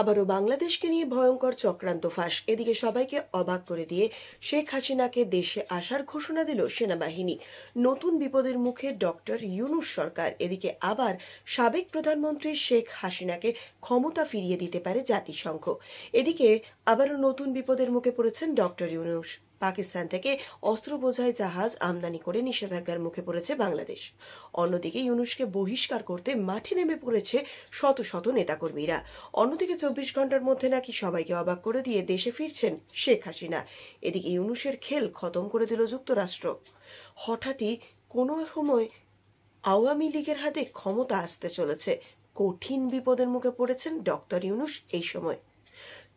আবারও বাংলাদেশকে নিয়ে ভয়ঙ্কর চক্রান্ত ফাঁস এদিকে সবাইকে অবাক করে দিয়ে শেখ হাসিনাকে দেশে আসার ঘোষণা দিল সেনাবাহিনী নতুন বিপদের মুখে ডক্টর ইউনুস সরকার এদিকে আবার সাবেক প্রধানমন্ত্রী শেখ হাসিনাকে ক্ষমতা ফিরিয়ে দিতে পারে জাতিসংঘ এদিকে আবারও নতুন বিপদের মুখে পড়েছেন ডক্টর ইউনুস পাকিস্তান থেকে অস্ত্র বোঝাই জাহাজ আমদানি করে নিষেধাজ্ঞার মুখে পড়েছে বাংলাদেশ অন্যদিকে ইউনুসকে বহিষ্কার করতে মাঠে নেমে পড়েছে শত শত নেতাকর্মীরা অন্যদিকে চব্বিশ ঘন্টার মধ্যে নাকি সবাইকে অবাক করে দিয়ে দেশে ফিরছেন শেখ হাসিনা এদিকে ইউনুসের খেল খতম করে দিল যুক্তরাষ্ট্র হঠাৎই কোনো সময় আওয়ামী লীগের হাতে ক্ষমতা আসতে চলেছে কঠিন বিপদের মুখে পড়েছেন ডক্টর ইউনুস এই সময়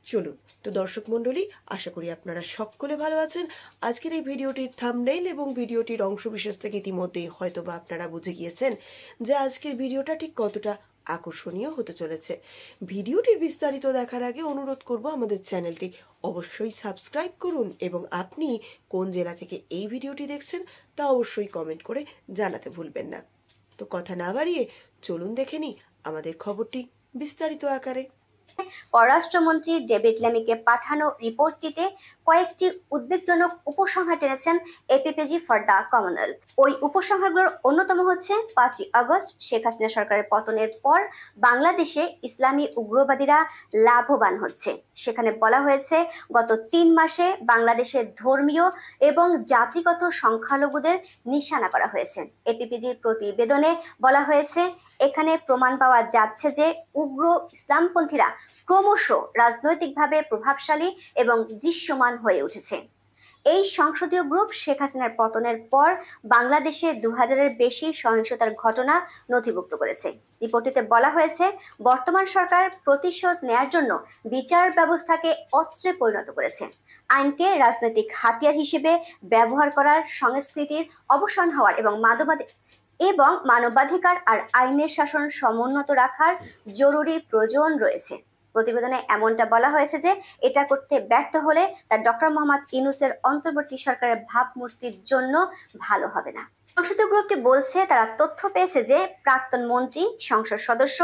চলুন তো দর্শক মণ্ডলী আশা করি আপনারা সকলে ভালো আছেন আজকের এই ভিডিওটির থামনেইল এবং ভিডিওটির অংশবিশেষ থেকে ইতিমধ্যেই হয়তোবা আপনারা বুঝে গিয়েছেন যে আজকের ভিডিওটা ঠিক কতটা আকর্ষণীয় হতে চলেছে ভিডিওটির বিস্তারিত দেখার আগে অনুরোধ করব আমাদের চ্যানেলটি অবশ্যই সাবস্ক্রাইব করুন এবং আপনি কোন জেলা থেকে এই ভিডিওটি দেখছেন তা অবশ্যই কমেন্ট করে জানাতে ভুলবেন না তো কথা না বাড়িয়ে চলুন দেখে নিই আমাদের খবরটি বিস্তারিত আকারে পররাষ্ট্রমন্ত্রী ডেভিড লেমিকে পাঠানো রিপোর্টটিতে কয়েকটি উদ্বেগজনক উপসংহার টেনেছেন এপিপিজি ফর দ্য কমনওয়েলথ ওই উপসংহারগুলোর অন্যতম হচ্ছে পাঁচই আগস্ট শেখ হাসিনা সরকারের পতনের পর বাংলাদেশে ইসলামী উগ্রবাদীরা লাভবান হচ্ছে সেখানে বলা হয়েছে গত তিন মাসে বাংলাদেশের ধর্মীয় এবং জাতিগত সংখ্যালঘুদের নিশানা করা হয়েছে এপিপিজির প্রতিবেদনে বলা হয়েছে এখানে প্রমাণ পাওয়া যাচ্ছে যে উগ্র ইসলামপন্থীরা ক্রমশ রাজনৈতিকভাবে প্রভাবশালী এবং দৃশ্যমান হয়ে উঠেছে এই সংসদীয় গ্রুপ শেখ হাসিনার পতনের পর বাংলাদেশে দু হাজারের বেশি সহিংসতার ঘটনা নথিভুক্ত করেছে রিপোর্টটিতে বলা হয়েছে বর্তমান সরকার প্রতিশোধ নেয়ার জন্য বিচার ব্যবস্থাকে অস্ত্রে পরিণত করেছে আইনকে রাজনৈতিক হাতিয়ার হিসেবে ব্যবহার করার সংস্কৃতির অবসান হওয়ার এবং মাদবাদী এবং মানবাধিকার আর আইনের শাসন সমুন্নত রাখার জরুরি প্রয়োজন রয়েছে প্রতিবেদনে এমনটা বলা হয়েছে যে এটা করতে ব্যর্থ হলে তা ডক্টর মোহাম্মদ ইনুসের অন্তর্বর্তী সরকারের ভাবমূর্তির জন্য ভালো হবে না সংসদীয় গ্রুপটি বলছে তারা তথ্য পেয়েছে যে প্রাক্তন মন্ত্রী সংসদ সদস্য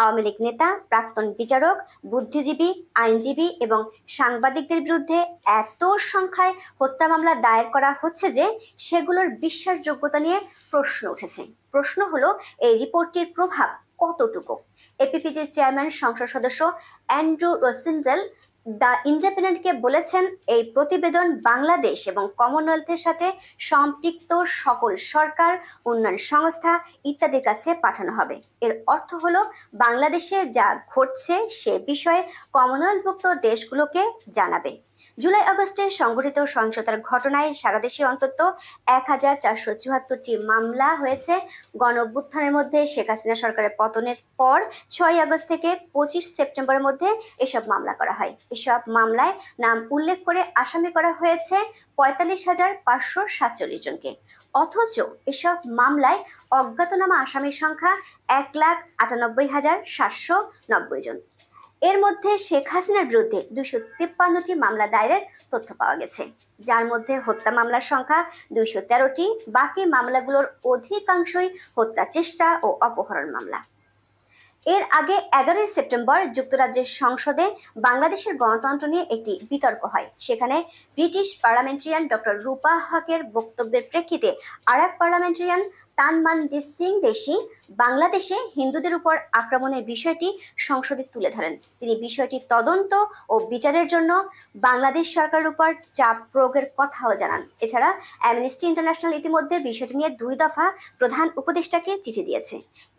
আওয়ামী লীগ নেতা প্রাক্তন বিচারক বুদ্ধিজীবী আইনজীবী এবং সাংবাদিকদের বিরুদ্ধে এত সংখ্যায় হত্যা মামলা দায়ের করা হচ্ছে যে সেগুলোর বিশ্বাসযোগ্যতা নিয়ে প্রশ্ন উঠেছে প্রশ্ন হলো এই রিপোর্টটির প্রভাব কতটুকু এপিপিজির চেয়ারম্যান সংসদ সদস্য অ্যান্ড্রু রোসিনজেল দ্য ইন্ডিপেন্ডেন্টকে বলেছেন এই প্রতিবেদন বাংলাদেশ এবং কমনওয়েলথের সাথে সম্পৃক্ত সকল সরকার উন্নয়ন সংস্থা ইত্যাদির কাছে পাঠানো হবে এর অর্থ হলো বাংলাদেশে যা ঘটছে সে বিষয়ে কমনওয়েলথভুক্ত দেশগুলোকে জানাবে জুলাই আগস্টে সংঘটিত সহিংসতার ঘটনায় সারাদেশে অন্তত এক হাজার চারশো চুয়াত্তরটি মামলা হয়েছে গণ অভ্যুত্থানের মধ্যে শেখ হাসিনা সরকারের পতনের পর ছয় আগস্ট থেকে পঁচিশ সেপ্টেম্বরের মধ্যে এসব মামলা করা হয় এসব মামলায় নাম উল্লেখ করে আসামি করা হয়েছে পঁয়তাল্লিশ হাজার পাঁচশো সাতচল্লিশ জনকে অথচ এসব মামলায় অজ্ঞাতনামা আসামির সংখ্যা এক লাখ আটানব্বই হাজার সাতশো নব্বই জন এর মধ্যে শেখ হাসিনার বিরুদ্ধে দুশো তিপ্পান্নটি মামলা দায়েরের তথ্য পাওয়া গেছে যার মধ্যে হত্যা মামলার সংখ্যা দুইশো তেরোটি বাকি মামলাগুলোর অধিকাংশই হত্যা চেষ্টা ও অপহরণ মামলা এর আগে এগারোই সেপ্টেম্বর যুক্তরাজ্যের সংসদে বাংলাদেশের গণতন্ত্র নিয়ে একটি বিতর্ক হয় সেখানে ব্রিটিশ পার্লামেন্টারিয়ান ডক্টর রূপা হকের বক্তব্যের প্রেক্ষিতে আর এক পার্লামেন্টারিয়ান তানমানজিৎ সিং দেশি বাংলাদেশে হিন্দুদের উপর আক্রমণের বিষয়টি সংসদে তুলে ধরেন তিনি বিষয়টি তদন্ত ও বিচারের জন্য বাংলাদেশ সরকারের উপর চাপ প্রয়োগের কথাও জানান এছাড়া অ্যামনেস্টি ইন্টারন্যাশনাল ইতিমধ্যে বিষয়টি নিয়ে দুই দফা প্রধান উপদেষ্টাকে চিঠি দিয়েছে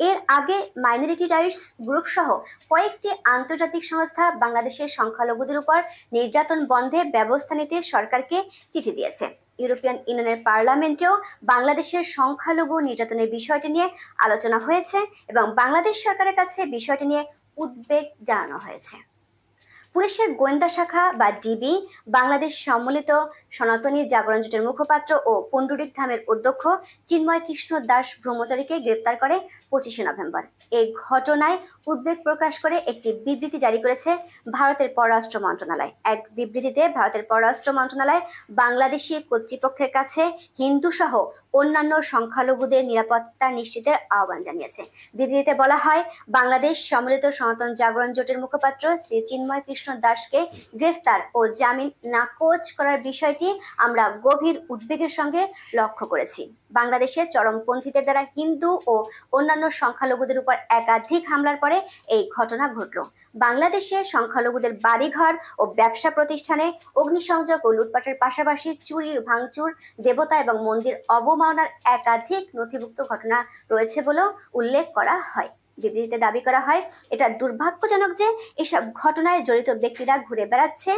এর আগে মাইনরিটি রাইটস গ্রুপ সহ কয়েকটি আন্তর্জাতিক সংস্থা বাংলাদেশের সংখ্যালঘুদের উপর নির্যাতন বন্ধে ব্যবস্থা নিতে সরকারকে চিঠি দিয়েছে ইউরোপিয়ান ইউনিয়নের পার্লামেন্টেও বাংলাদেশের সংখ্যালঘু নির্যাতনের বিষয়টি নিয়ে আলোচনা হয়েছে এবং বাংলাদেশ সরকারের কাছে বিষয়টি নিয়ে উদ্বেগ জানানো হয়েছে পুলিশের গোয়েন্দা শাখা বা ডিবি বাংলাদেশ সম্মিলিত সনাতনী জাগরণ জোটের মুখপাত্র ও পুণ্ডরিক ধামের অধ্যক্ষ চিন্ময় কৃষ্ণ দাস ব্রহ্মচারীকে গ্রেপ্তার করে পঁচিশে নভেম্বর এই ঘটনায় উদ্বেগ প্রকাশ করে একটি বিবৃতি জারি করেছে ভারতের পররাষ্ট্র মন্ত্রণালয় এক বিবৃতিতে ভারতের পররাষ্ট্র মন্ত্রণালয় বাংলাদেশি কর্তৃপক্ষের কাছে হিন্দু সহ অন্যান্য সংখ্যালঘুদের নিরাপত্তা নিশ্চিতের আহ্বান জানিয়েছে বিবৃতিতে বলা হয় বাংলাদেশ সম্মিলিত সনাতন জাগরণ জোটের মুখপাত্র শ্রী চিন্ময় কৃষ্ণ দাসকে গ্রেফতার ও জামিন নাকচ করার বিষয়টি আমরা গভীর উদ্বেগের সঙ্গে লক্ষ্য করেছি বাংলাদেশে চরমপন্থীদের দ্বারা হিন্দু ও অন্যান্য সংখ্যালঘুদের উপর একাধিক হামলার পরে এই ঘটনা ঘটল বাংলাদেশে সংখ্যালঘুদের বাড়িঘর ও ব্যবসা প্রতিষ্ঠানে অগ্নিসংযোগ ও লুটপাটের পাশাপাশি চুরি ভাঙচুর দেবতা এবং মন্দির অবমাননার একাধিক নথিভুক্ত ঘটনা রয়েছে বলেও উল্লেখ করা হয় বিবৃতিতে দাবি করা হয় এটা দুর্ভাগ্যজনক যে এসব ঘটনায় জড়িত ব্যক্তিরা ঘুরে বেড়াচ্ছে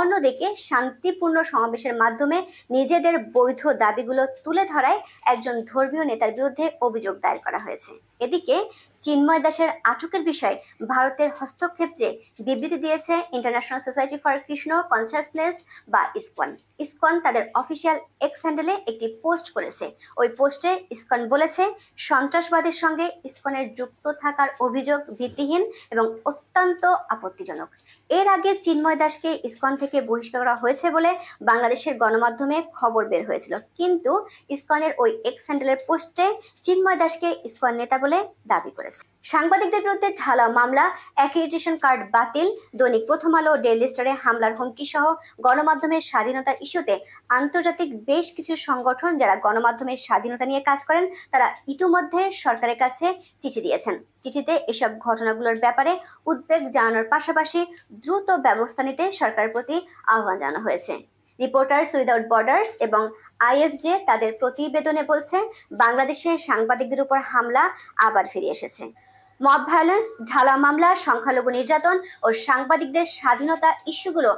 অন্যদিকে শান্তিপূর্ণ সমাবেশের মাধ্যমে নিজেদের বৈধ দাবিগুলো তুলে ধরায় একজন ধর্মীয় নেতার বিরুদ্ধে অভিযোগ দায়ের করা হয়েছে এদিকে চিন্ময় দাসের আটকের বিষয়ে ভারতের হস্তক্ষেপ যে বিবৃতি দিয়েছে International Society for Krishna Consciousness বা ইসকন ইসকন তাদের অফিসিয়াল এক্স হ্যান্ডেলে একটি পোস্ট করেছে ওই পোস্টে ইসকন বলেছে সন্ত্রাসবাদের সঙ্গে ইসকনের যুক্ত থাকার অভিযোগ ভিত্তিহীন এবং অত্যন্ত আপত্তিজনক এর আগে চিন্ময় দাসকে ইসকন থেকে বহিষ্কার করা হয়েছে বলে বাংলাদেশের গণমাধ্যমে খবর বের হয়েছিল কিন্তু ইসকনের ওই এক্স হ্যান্ডেলের পোস্টে চিন্ময় দাসকে ইসকন নেতা বলে দাবি করেছে সাংবাদিকদের বিরুদ্ধে ঢালাও মামলা অ্যাক্রিডিটেশন কার্ড বাতিল দৈনিক প্রথম আলো ডেইলি স্টারে হামলার হুমকি সহ গণমাধ্যমের স্বাধীনতা ইস্যুতে আন্তর্জাতিক বেশ কিছু সংগঠন যারা গণমাধ্যমের স্বাধীনতা নিয়ে কাজ করেন তারা ইতিমধ্যে সরকারের কাছে চিঠি দিয়েছেন চিঠিতে এসব ঘটনাগুলোর ব্যাপারে উদ্বেগ জানানোর পাশাপাশি দ্রুত ব্যবস্থা নিতে সরকারের প্রতি আহ্বান জানানো হয়েছে রিপোর্টার্স উইদাউট বর্ডার্স এবং আইএফজে তাদের প্রতিবেদনে বলছে বাংলাদেশে সাংবাদিকদের উপর হামলা আবার ফিরে এসেছে মব ভায়োলেন্স ঢালা মামলা সংখ্যালঘু নির্যাতন ও সাংবাদিকদের স্বাধীনতা ইস্যুগুলো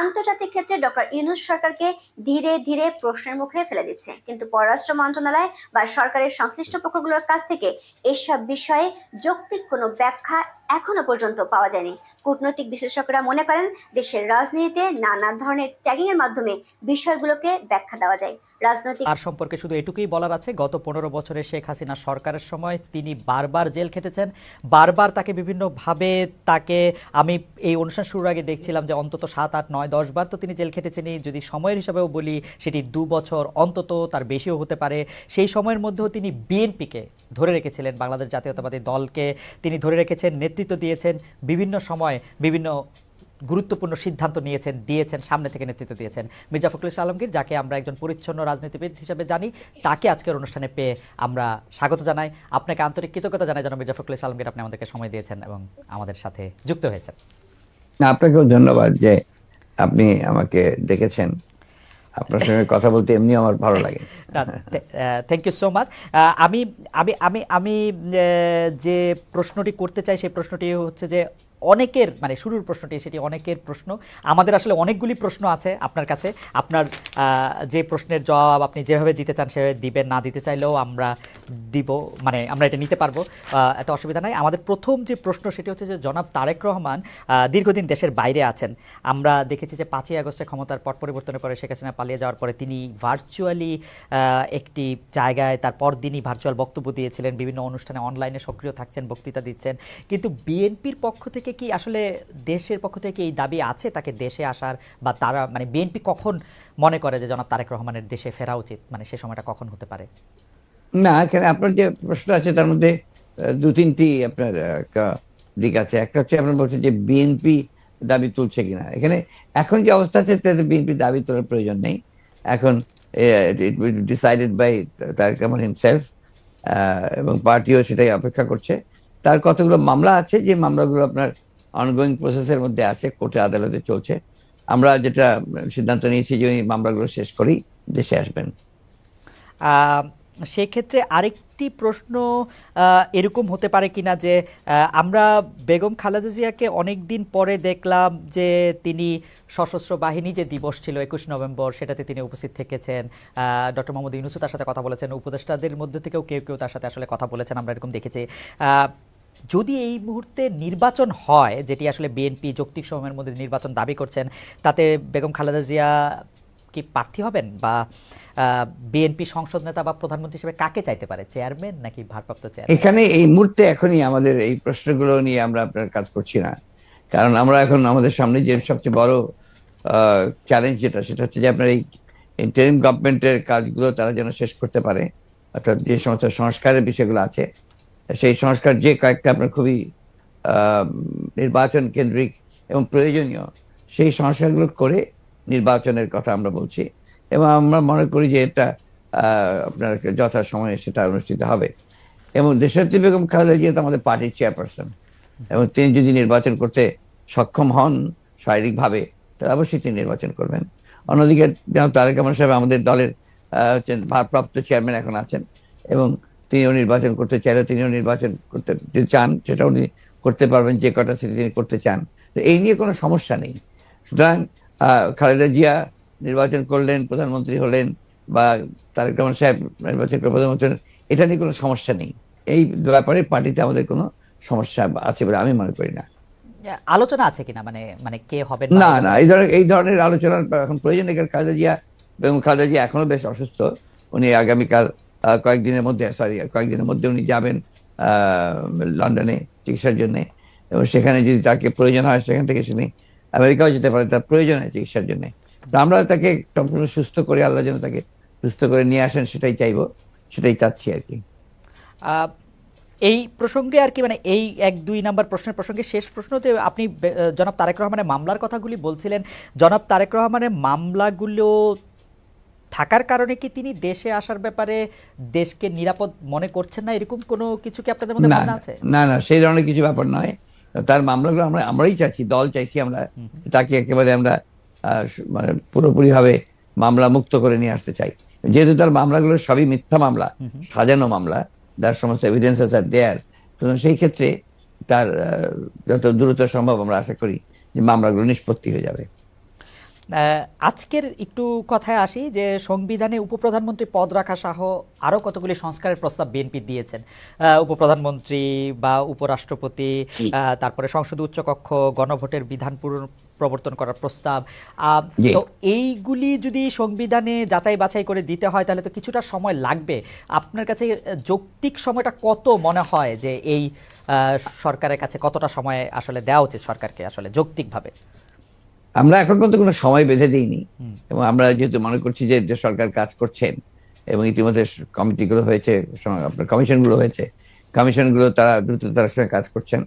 আন্তর্জাতিক ক্ষেত্রে ডক্টর ইউনুস সরকারকে ধীরে ধীরে প্রশ্নের মুখে ফেলে দিচ্ছে কিন্তু পররাষ্ট্র মন্ত্রণালয় বা সরকারের সংশ্লিষ্ট পক্ষগুলোর কাছ থেকে এসব বিষয়ে যৌক্তিক কোনো ব্যাখ্যা এখনো পর্যন্ত পাওয়া যায়নি কূটনৈতিক বিশ্লেষকরা মনে করেন দেশের রাজনীতিতে নানা ধরনের এর মাধ্যমে বিষয়গুলোকে ব্যাখ্যা দেওয়া যায় রাজনৈতিক আর সম্পর্কে শুধু এটুকুই বলার আছে গত পনেরো বছরে শেখ হাসিনা সরকারের সময় তিনি বারবার জেল খেটেছেন বারবার তাকে বিভিন্নভাবে তাকে আমি এই অনুষ্ঠান শুরুর আগে দেখছিলাম যে অন্তত সাত আট নয় দশ বার তো তিনি জেল খেটেছেনই যদি সময়ের হিসাবেও বলি সেটি দু বছর অন্তত তার বেশিও হতে পারে সেই সময়ের মধ্যেও তিনি বিএনপিকে ধরে রেখেছিলেন বাংলাদেশ জাতীয়তাবাদী দলকে তিনি ধরে রেখেছেন নেতৃত্ব নেতৃত্ব দিয়েছেন বিভিন্ন সময় বিভিন্ন গুরুত্বপূর্ণ সিদ্ধান্ত নিয়েছেন দিয়েছেন সামনে থেকে নেতৃত্ব দিয়েছেন মির্জা ফখরুল আলমগীর যাকে আমরা একজন পরিচ্ছন্ন রাজনীতিবিদ হিসেবে জানি তাকে আজকের অনুষ্ঠানে পেয়ে আমরা স্বাগত জানাই আপনাকে আন্তরিক কৃতজ্ঞতা জানাই যেন মির্জা ফখরুল আলমগীর আপনি আমাদেরকে সময় দিয়েছেন এবং আমাদের সাথে যুক্ত হয়েছেন আপনাকেও ধন্যবাদ যে আপনি আমাকে ডেকেছেন আপনার সঙ্গে কথা বলতে এমনি আমার ভালো লাগে থ্যাংক ইউ সো মাচ আমি আমি আমি আমি যে প্রশ্নটি করতে চাই সেই প্রশ্নটি হচ্ছে যে অনেকের মানে শুরুর প্রশ্নটি সেটি অনেকের প্রশ্ন আমাদের আসলে অনেকগুলি প্রশ্ন আছে আপনার কাছে আপনার যে প্রশ্নের জবাব আপনি যেভাবে দিতে চান সেভাবে দিবেন না দিতে চাইলেও আমরা দিব মানে আমরা এটা নিতে পারবো এত অসুবিধা নাই আমাদের প্রথম যে প্রশ্ন সেটি হচ্ছে যে জনাব তারেক রহমান দীর্ঘদিন দেশের বাইরে আছেন আমরা দেখেছি যে পাঁচই আগস্টে ক্ষমতার পট পরিবর্তনের পরে শেখ হাসিনা পালিয়ে যাওয়ার পরে তিনি ভার্চুয়ালি একটি জায়গায় তারপর দিনই ভার্চুয়াল বক্তব্য দিয়েছিলেন বিভিন্ন অনুষ্ঠানে অনলাইনে সক্রিয় থাকছেন বক্তৃতা দিচ্ছেন কিন্তু বিএনপির পক্ষ থেকে থেকে কি আসলে দেশের পক্ষ থেকে এই দাবি আছে তাকে দেশে আসার বা তারা মানে বিএনপি কখন মনে করে যে জনাব তারেক রহমানের দেশে ফেরা উচিত মানে সে সময়টা কখন হতে পারে না এখানে আপনার যে প্রশ্ন আছে তার মধ্যে দু তিনটি আপনার দিক আছে একটা হচ্ছে আপনার বলছেন যে বিএনপি দাবি তুলছে কিনা এখানে এখন যে অবস্থা আছে তাতে বিএনপি দাবি তোলার প্রয়োজন নেই এখন decided by Tarique Rahman himself এবং পার্টিও সেটাই অপেক্ষা করছে তার কতগুলো মামলা আছে যে মামলাগুলো আপনার অনগোয়িং প্রসেসের মধ্যে আছে কোর্টে আদালতে চলছে আমরা যেটা সিদ্ধান্ত নিয়েছি যে ওই মামলাগুলো শেষ করেই দেশে আসবেন সেক্ষেত্রে আরেকটি প্রশ্ন এরকম হতে পারে কিনা যে আমরা বেগম খালেদা জিয়াকে অনেক দিন পরে দেখলাম যে তিনি সশস্ত্র বাহিনী যে দিবস ছিল একুশ নভেম্বর সেটাতে তিনি উপস্থিত থেকেছেন ডক্টর মোহাম্মদ ইউনুসু তার সাথে কথা বলেছেন উপদেষ্টাদের মধ্যে থেকেও কেউ কেউ তার সাথে আসলে কথা বলেছেন আমরা এরকম দেখেছি যদি এই মুহূর্তে নির্বাচন হয় যেটি আসলে বিএনপি যৌক্তিক সময়ের মধ্যে নির্বাচন দাবি করছেন তাতে বেগম খালেদা জিয়া কি প্রার্থী হবেন বা বিএনপি সংসদ নেতা বা প্রধানমন্ত্রী হিসেবে কাকে চাইতে পারে চেয়ারম্যান নাকি ভারপ্রাপ্ত চেয়ারম্যান এখানে এই মুহূর্তে এখনই আমাদের এই প্রশ্নগুলো নিয়ে আমরা আপনার কাজ করছি না কারণ আমরা এখন আমাদের সামনে যে সবচেয়ে বড় চ্যালেঞ্জ যেটা সেটা হচ্ছে যে আপনার এই ইন্টারিম গভর্নমেন্টের কাজগুলো তারা যেন শেষ করতে পারে অর্থাৎ যে সমস্ত সংস্কারের বিষয়গুলো আছে সেই সংস্কার যে কয়েকটা আপনার খুবই নির্বাচন কেন্দ্রিক এবং প্রয়োজনীয় সেই সংস্কারগুলো করে নির্বাচনের কথা আমরা বলছি এবং আমরা মনে করি যে এটা আপনার যথা সময়ে সেটা অনুষ্ঠিত হবে এবং দেশনেত্রী বেগম খালেদা জিয়া তো আমাদের পার্টির চেয়ারপারসন এবং তিনি যদি নির্বাচন করতে সক্ষম হন শারীরিকভাবে তাহলে অবশ্যই তিনি নির্বাচন করবেন অন্যদিকে যেন তারেক আমার সাহেব আমাদের দলের ভারপ্রাপ্ত চেয়ারম্যান এখন আছেন এবং তিনিও নির্বাচন করতে চাইলে তিনিও নির্বাচন করতে চান সেটা উনি করতে পারবেন যে কটা সিটি তিনি করতে চান তো এই নিয়ে কোনো সমস্যা নেই সুতরাং খালেদা জিয়া নির্বাচন করলেন প্রধানমন্ত্রী হলেন বা তারেক রহমান সাহেব নির্বাচন করে প্রধানমন্ত্রী এটা নিয়ে কোনো সমস্যা নেই এই ব্যাপারে পার্টিতে আমাদের কোনো সমস্যা আছে বলে আমি মনে করি না আলোচনা আছে কিনা মানে মানে কে হবে না না এই ধরনের এই ধরনের আলোচনার এখন প্রয়োজন এখানে খালেদা জিয়া এবং খালেদা জিয়া এখনো বেশ অসুস্থ উনি আগামীকাল কয়েকদিনের মধ্যে সরি কয়েকদিনের মধ্যে উনি যাবেন লন্ডনে চিকিৎসার জন্যে এবং সেখানে যদি তাকে প্রয়োজন হয় সেখান থেকে তিনি আমেরিকাও যেতে পারে তার প্রয়োজন হয় চিকিৎসার জন্যে তো আমরা তাকে সম্পূর্ণ সুস্থ করে আল্লাহ যেন তাকে সুস্থ করে নিয়ে আসেন সেটাই চাইব সেটাই চাচ্ছি আর কি এই প্রসঙ্গে আর কি মানে এই এক দুই নাম্বার প্রশ্নের প্রসঙ্গে শেষ প্রশ্ন হচ্ছে আপনি জনাব তারেক রহমানের মামলার কথাগুলি বলছিলেন জনাব তারেক রহমানের মামলাগুলো থাকার কারণে কি তিনি দেশে আসার ব্যাপারে দেশকে নিরাপদ মনে করছেন না এরকম কোনো কিছু কি আপনাদের মধ্যে আছে না না সেই ধরনের কিছু ব্যাপার নয় তার মামলাগুলো আমরা আমরাই চাইছি দল চাইছি আমরা তাকে একেবারে আমরা মানে পুরোপুরিভাবে মামলা মুক্ত করে নিয়ে আসতে চাই যেহেতু তার মামলাগুলো সবই মিথ্যা মামলা সাজানো মামলা তার সমস্ত এভিডেন্স আছে দেয়ার সেই ক্ষেত্রে তার যত দ্রুত সম্ভব আমরা আশা করি যে মামলাগুলো নিষ্পত্তি হয়ে যাবে আজকের একটু কথায় আসি যে সংবিধানে উপপ্রধানমন্ত্রী পদ রাখা সহ আরও কতগুলি সংস্কারের প্রস্তাব বিএনপি দিয়েছেন উপপ্রধানমন্ত্রী বা উপরাষ্ট্রপতি তারপরে সংসদ উচ্চকক্ষ গণভোটের বিধান পূরণ প্রবর্তন করার প্রস্তাব তো এইগুলি যদি সংবিধানে যাচাই বাছাই করে দিতে হয় তাহলে তো কিছুটা সময় লাগবে আপনার কাছে যৌক্তিক সময়টা কত মনে হয় যে এই সরকারের কাছে কতটা সময় আসলে দেওয়া উচিত সরকারকে আসলে যৌক্তিকভাবে আমরা এখন পর্যন্ত কোনো সময় বেঁধে দিইনি এবং আমরা যেহেতু মনে করছি যে যে সরকার কাজ করছেন এবং ইতিমধ্যে কমিটিগুলো হয়েছে আপনার কমিশনগুলো হয়েছে কমিশনগুলো তারা দ্রুত তারা সঙ্গে কাজ করছেন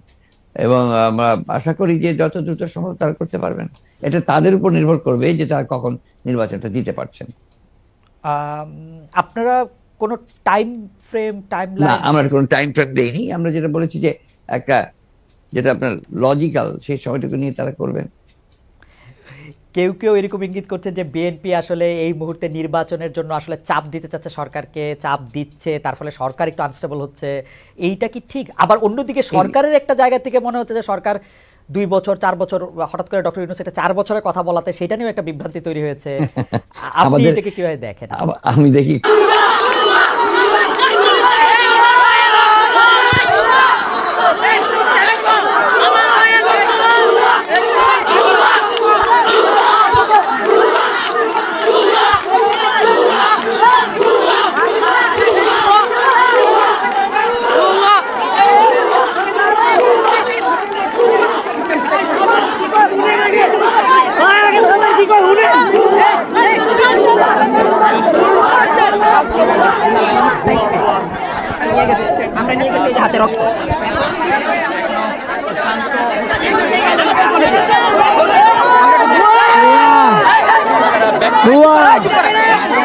এবং আমরা আশা করি যে যত দ্রুত সম্ভব তারা করতে পারবেন এটা তাদের উপর নির্ভর করবে যে তারা কখন নির্বাচনটা দিতে পারছেন আপনারা কোনো টাইম ফ্রেম টাইম না আমরা কোনো টাইম ফ্রেম দেইনি আমরা যেটা বলেছি যে একটা যেটা আপনার লজিক্যাল সেই সময়টুকু নিয়ে তারা করবেন কেউ কেউ এরকম ইঙ্গিত করছে যে বিএনপি আসলে এই মুহূর্তে নির্বাচনের জন্য আসলে চাপ দিতে চাচ্ছে সরকারকে চাপ দিচ্ছে তার ফলে সরকার একটু আনস্টেবল হচ্ছে এইটা কি ঠিক আবার অন্যদিকে সরকারের একটা জায়গা থেকে মনে হচ্ছে যে সরকার দুই বছর চার বছর হঠাৎ করে ডক্টর ইউনুস এটা চার বছরের কথা বলাতে সেটা নিয়েও একটা বিভ্রান্তি তৈরি হয়েছে আপনি এটাকে কিভাবে দেখেন আমি দেখি ini bisa jadi rok. Dua. Dua.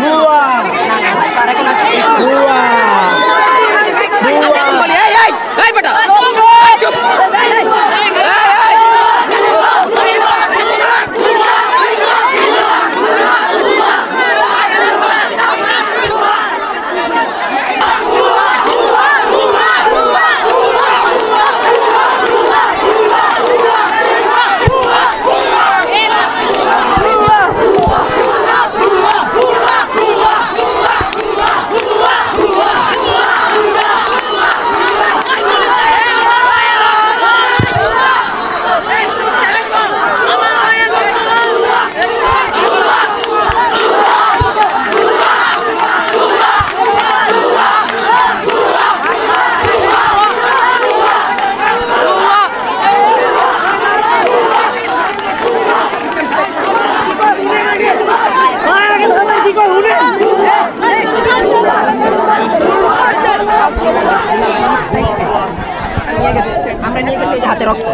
নিয়ে গেছে আমরা নিয়ে গেছি হাতে রক্ত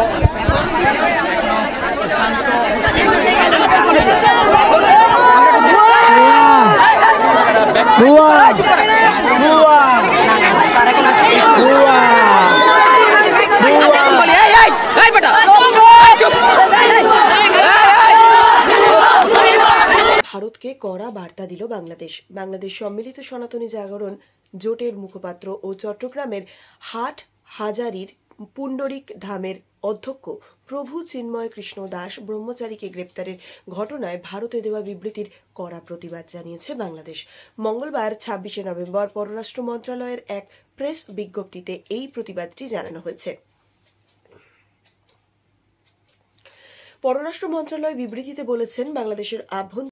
ভারতকে কড়া বার্তা দিল বাংলাদেশ বাংলাদেশ সম্মিলিত সনাতনী জাগরণ জোটের মুখপাত্র ও চট্টগ্রামের হাট হাজারির পুণ্ডরিক ধামের অধ্যক্ষ প্রভু চিন্ময় কৃষ্ণ দাস ব্রহ্মচারীকে গ্রেপ্তারের ঘটনায় ভারতে দেওয়া বিবৃতির কড়া প্রতিবাদ জানিয়েছে বাংলাদেশ মঙ্গলবার ছাব্বিশে নভেম্বর পররাষ্ট্র মন্ত্রণালয়ের এক প্রেস বিজ্ঞপ্তিতে এই প্রতিবাদটি জানানো হয়েছে পররাষ্ট্র মন্ত্রণালয় বিবৃতিতে বলেছেন বাংলাদেশের আভ্যন্তর